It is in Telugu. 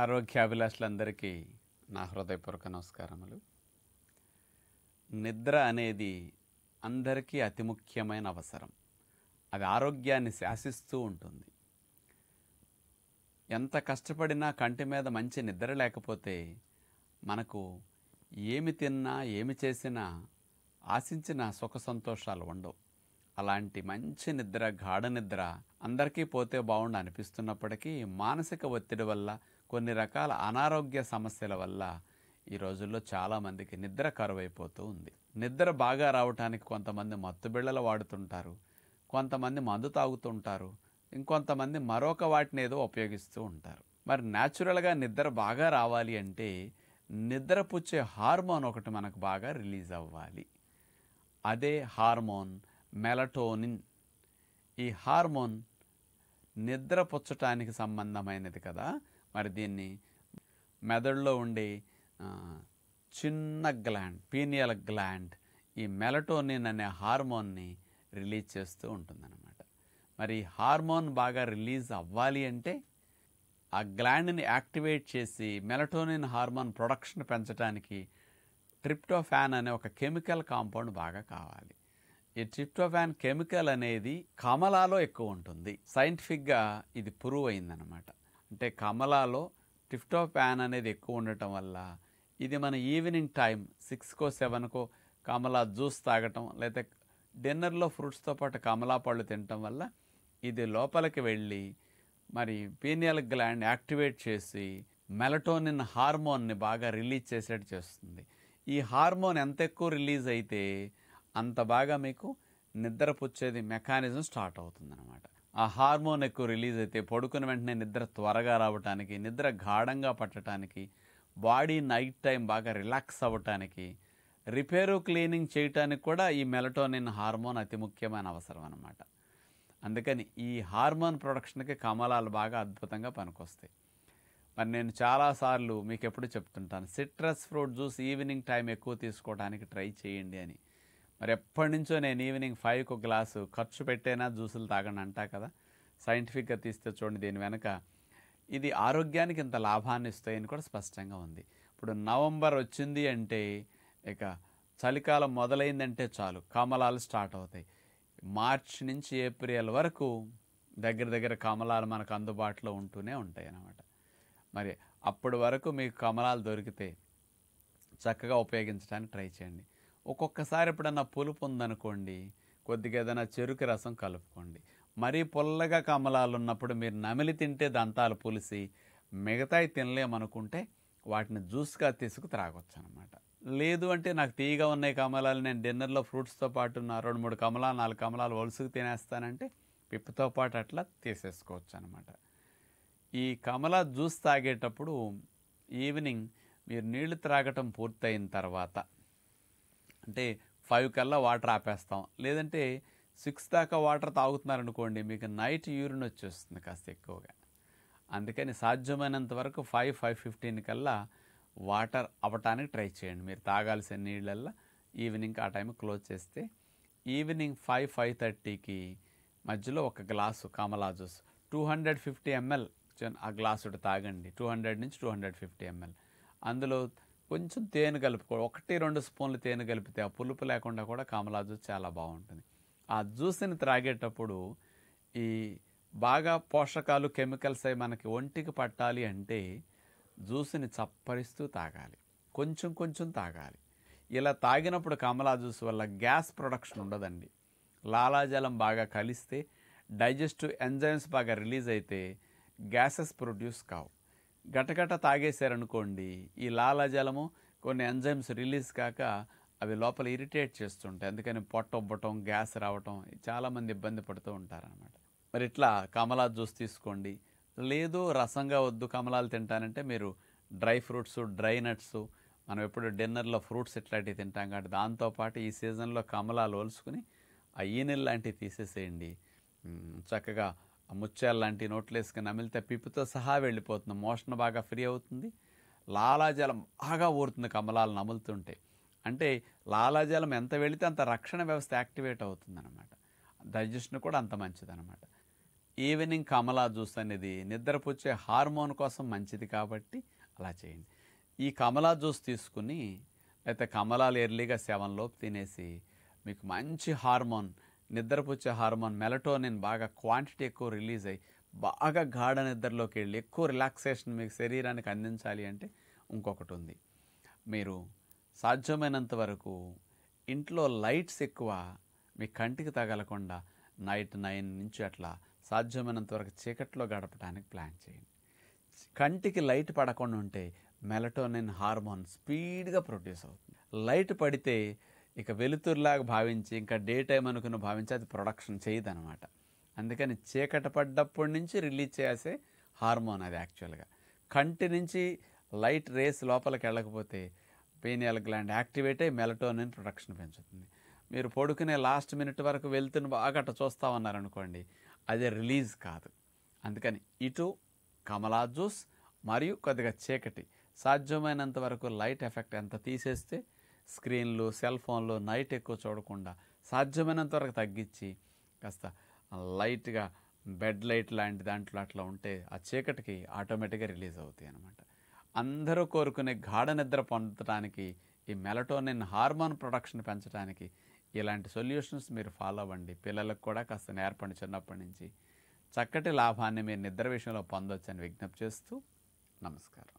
అభిలాషులందరికీ నా హృదయపూర్వక నమస్కారములు నిద్ర అనేది అందరికీ అతి ముఖ్యమైన అవసరం అది ఆరోగ్యాన్ని శాసిస్తూ ఉంటుంది ఎంత కష్టపడినా కంటి మీద మంచి నిద్ర లేకపోతే మనకు ఏమి తిన్నా ఏమి చేసినా ఆశించిన సుఖ సంతోషాలు ఉండవు అలాంటి మంచి నిద్ర గాఢ నిద్ర అందరికీ పోతే బాగుండు అనిపిస్తున్నప్పటికీ మానసిక ఒత్తిడి వల్ల కొన్ని రకాల అనారోగ్య సమస్యల వల్ల ఈ రోజుల్లో చాలామందికి నిద్ర కరువైపోతూ ఉంది నిద్ర బాగా రావటానికి కొంతమంది మత్తు బిళ్ళలు వాడుతుంటారు కొంతమంది మందు తాగుతుంటారు ఇంకొంతమంది మరొక వాటిని ఏదో ఉపయోగిస్తూ ఉంటారు మరి న్యాచురల్గా నిద్ర బాగా రావాలి అంటే నిద్రపుచ్చే హార్మోన్ ఒకటి మనకు బాగా రిలీజ్ అవ్వాలి అదే హార్మోన్ మెలటోనిన్ ఈ హార్మోన్ నిద్ర పుచ్చటానికి సంబంధమైనది కదా మరి దీన్ని మెదడులో ఉండే చిన్న గ్లాండ్ పీనియల్ గ్లాండ్ ఈ మెలటోనిన్ అనే హార్మోన్ని రిలీజ్ చేస్తూ ఉంటుందన్నమాట మరి హార్మోన్ బాగా రిలీజ్ అవ్వాలి అంటే ఆ గ్లాండ్ని యాక్టివేట్ చేసి మెలటోనిన్ హార్మోన్ ప్రొడక్షన్ పెంచడానికి ట్రిప్టోఫాన్ అనే ఒక కెమికల్ కాంపౌండ్ బాగా కావాలి ఈ ట్రిప్టోఫాన్ కెమికల్ అనేది కమలాలో ఎక్కువ ఉంటుంది సైంటిఫిక్గా ఇది ప్రూవ్ అయిందనమాట అంటే కమలాలో టిఫ్టో ప్యాన్ అనేది ఎక్కువ ఉండటం వల్ల ఇది మన ఈవినింగ్ టైం సిక్స్కో సెవెన్కో కమలా జ్యూస్ తాగటం లేదా డిన్నర్లో ఫ్రూట్స్తో పాటు కమలా పళ్ళు తినటం వల్ల ఇది లోపలికి వెళ్ళి మరి పీనియల్ గ్లాండ్ యాక్టివేట్ చేసి మెలటోనిన్ హార్మోన్ని బాగా రిలీజ్ చేసేట్టు చేస్తుంది ఈ హార్మోన్ ఎంత ఎక్కువ రిలీజ్ అయితే అంత బాగా మీకు నిద్రపుచ్చేది మెకానిజం స్టార్ట్ అవుతుందన్నమాట ఆ హార్మోన్ ఎక్కువ రిలీజ్ అయితే పడుకున్న వెంటనే నిద్ర త్వరగా రావటానికి నిద్ర గాఢంగా పట్టడానికి బాడీ నైట్ టైం బాగా రిలాక్స్ అవ్వటానికి రిపేరు క్లీనింగ్ చేయటానికి కూడా ఈ మెలటోనిన్ హార్మోన్ అతి ముఖ్యమైన అవసరం అనమాట అందుకని ఈ హార్మోన్ ప్రొడక్షన్కి కమలాలు బాగా అద్భుతంగా పనికొస్తాయి మరి నేను చాలాసార్లు మీకు ఎప్పుడు చెప్తుంటాను citrus fruit juice evening time ఎక్కువ తీసుకోవడానికి ట్రై చేయండి అని మరి ఎప్పటి నుంచో నేను ఈవినింగ్ ఫైవ్కి ఒక గ్లాసు ఖర్చు పెట్టేనా జ్యూసులు తాగండి అంటా కదా సైంటిఫిక్గా తీస్తే చూడండి దీని వెనక ఇది ఆరోగ్యానికి ఇంత లాభాన్ని ఇస్తాయని కూడా స్పష్టంగా ఉంది ఇప్పుడు నవంబర్ వచ్చింది అంటే ఇక చలికాలం మొదలైందంటే చాలు కమలాలు స్టార్ట్ అవుతాయి మార్చ్ నుంచి ఏప్రిల్ వరకు దగ్గర దగ్గర కమలాలు మనకు అందుబాటులో ఉంటూనే ఉంటాయి అన్నమాట మరి అప్పటి వరకు మీకు కమలాలు దొరికితే చక్కగా ఉపయోగించడానికి ట్రై చేయండి ఒక్కొక్కసారి ఎప్పుడన్నా పులుపు ఉందనుకోండి కొద్దిగా ఏదైనా చెరుకు రసం కలుపుకోండి మరీ పుల్లగా కమలాలు ఉన్నప్పుడు మీరు నమిలి తింటే దంతాలు పులిసి మిగతాయి తినలేమనుకుంటే వాటిని జ్యూస్గా తీసుకు త్రాగొచ్చు అనమాట లేదు అంటే నాకు తీయగా ఉన్నాయి కమలాలు నేను డిన్నర్లో ఫ్రూట్స్తో పాటు ఉన్న రెండు మూడు కమలాలు నాలుగు కమలాలు వలుసుకు తినేస్తానంటే పిప్పితో పాటు అట్లా తీసేసుకోవచ్చు అనమాట ఈ కమలా జ్యూస్ తాగేటప్పుడు ఈవినింగ్ మీరు నీళ్లు త్రాగటం పూర్తయిన తర్వాత అంటే ఫైవ్ కల్లా వాటర్ ఆపేస్తాం లేదంటే సిక్స్ దాకా వాటర్ తాగుతున్నారనుకోండి మీకు నైట్ యూరిన్ వచ్చేస్తుంది కాస్త ఎక్కువగా అందుకని సాధ్యమైనంత వరకు ఫైవ్ ఫైవ్ ఫిఫ్టీన్ కల్లా వాటర్ అవ్వటానికి ట్రై చేయండి మీరు తాగాల్సిన నీళ్ళల్లో ఈవినింగ్ ఆ టైం క్లోజ్ చేస్తే ఈవినింగ్ ఫైవ్ ఫైవ్ థర్టీకి మధ్యలో ఒక గ్లాసు కమలా juice two hundred fifty ML ఆ గ్లాసు తాగండి టూ హండ్రెడ్ నుంచి టూ హండ్రెడ్ ఫిఫ్టీ ఎంఎల్ అందులో కొంచెం తేనె కలుపుకో ఒకటి రెండు స్పూన్లు తేనె కలిపితే ఆ పులుపు లేకుండా కూడా కమలా జ్యూస్ చాలా బాగుంటుంది ఆ జ్యూస్ని త్రాగేటప్పుడు ఈ బాగా పోషకాలు కెమికల్స్ అవి మనకి ఒంటికి పట్టాలి అంటే జ్యూస్ని చప్పరిస్తూ తాగాలి కొంచెం కొంచెం తాగాలి ఇలా తాగినప్పుడు కమలా జ్యూస్ వల్ల గ్యాస్ ప్రొడక్షన్ ఉండదండి లాలాజలం బాగా కలిస్తే డైజెస్టివ్ ఎంజైమ్స్ బాగా రిలీజ్ అయితే గ్యాసెస్ ప్రొడ్యూస్ కావు గటగట తాగేశారనుకోండి ఈ లాలాజలము కొన్ని ఎంజైమ్స్ రిలీజ్ కాక అవి లోపల ఇరిటేట్ చేస్తుంటాయి అందుకని పొట్టొబ్బటం గ్యాస్ రావటం చాలామంది ఇబ్బంది పడుతూ ఉంటారనమాట మరి ఇట్లా కమలా జ్యూస్ తీసుకోండి లేదు రసంగా వద్దు కమలాలు తింటానంటే మీరు డ్రై ఫ్రూట్స్ డ్రై నట్స్ మనం ఎప్పుడు డిన్నర్లో ఫ్రూట్స్ ఇట్లాంటివి తింటాం కాబట్టి దాంతోపాటు ఈ సీజన్లో కమలాలు ఒలుసుకుని ఆ ఈనెల్ లాంటివి తీసేసేయండి చక్కగా ముత్యాల లాంటి వేసుకుని అమిలితే పిప్పుతో సహా వెళ్ళిపోతుంది మోషన్ బాగా ఫ్రీ అవుతుంది లాలాజలం బాగా ఊరుతుంది కమలాలను నములుతుంటే అంటే లాలాజలం ఎంత వెళితే అంత రక్షణ వ్యవస్థ యాక్టివేట్ అవుతుందన్నమాట డైజెషన్ కూడా అంత అనమాట ఈవినింగ్ కమలా జ్యూస్ అనేది నిద్రపుచ్చే హార్మోన్ కోసం మంచిది కాబట్టి అలా చేయండి ఈ కమలా జ్యూస్ తీసుకుని లేకపోతే కమలాలు ఎర్లీగా సెవెన్లోపు తినేసి మీకు మంచి హార్మోన్ నిద్రపుచ్చే హార్మోన్ మెలటోనిన్ బాగా క్వాంటిటీ ఎక్కువ రిలీజ్ అయ్యి బాగా గాఢ నిద్రలోకి వెళ్ళి ఎక్కువ రిలాక్సేషన్ మీకు శరీరానికి అందించాలి అంటే ఇంకొకటి ఉంది మీరు సాధ్యమైనంత వరకు ఇంట్లో లైట్స్ ఎక్కువ మీ కంటికి తగలకుండా నైట్ నైన్ నుంచి అట్లా సాధ్యమైనంత వరకు చీకట్లో గడపడానికి ప్లాన్ చేయండి కంటికి లైట్ పడకుండా ఉంటే మెలటోనిన్ హార్మోన్ స్పీడ్గా ప్రొడ్యూస్ అవుతుంది లైట్ పడితే ఇక వెలుతురులాగా భావించి ఇంకా డే టైం అనుకుని భావించి అది ప్రొడక్షన్ చేయదు అనమాట అందుకని చీకట పడ్డప్పటి నుంచి రిలీజ్ చేసే హార్మోన్ అది యాక్చువల్గా కంటి నుంచి లైట్ రేస్ లోపలికి వెళ్ళకపోతే పేనియల్ గ్లాండ్ యాక్టివేట్ అయ్యి మెలటోనిన్ ప్రొడక్షన్ పెంచుతుంది మీరు పడుకునే లాస్ట్ మినిట్ వరకు వెళ్తున్న బాగా అట్ట చూస్తూ ఉన్నారనుకోండి అదే రిలీజ్ కాదు అందుకని ఇటు కమలా జ్యూస్ మరియు కొద్దిగా చీకటి సాధ్యమైనంత వరకు లైట్ ఎఫెక్ట్ ఎంత తీసేస్తే స్క్రీన్లు సెల్ ఫోన్లు నైట్ ఎక్కువ చూడకుండా సాధ్యమైనంత వరకు తగ్గించి కాస్త లైట్గా బెడ్ లైట్ లాంటి దాంట్లో అట్లా ఉంటే ఆ చీకటికి ఆటోమేటిక్గా రిలీజ్ అవుతాయి అనమాట అందరూ కోరుకునే గాఢ నిద్ర పొందడానికి ఈ మెలటోనిన్ హార్మోన్ ప్రొడక్షన్ పెంచడానికి ఇలాంటి సొల్యూషన్స్ మీరు ఫాలో అవ్వండి పిల్లలకు కూడా కాస్త నేర్పండి చిన్నప్పటి నుంచి చక్కటి లాభాన్ని మీరు నిద్ర విషయంలో పొందొచ్చని విజ్ఞప్తి చేస్తూ నమస్కారం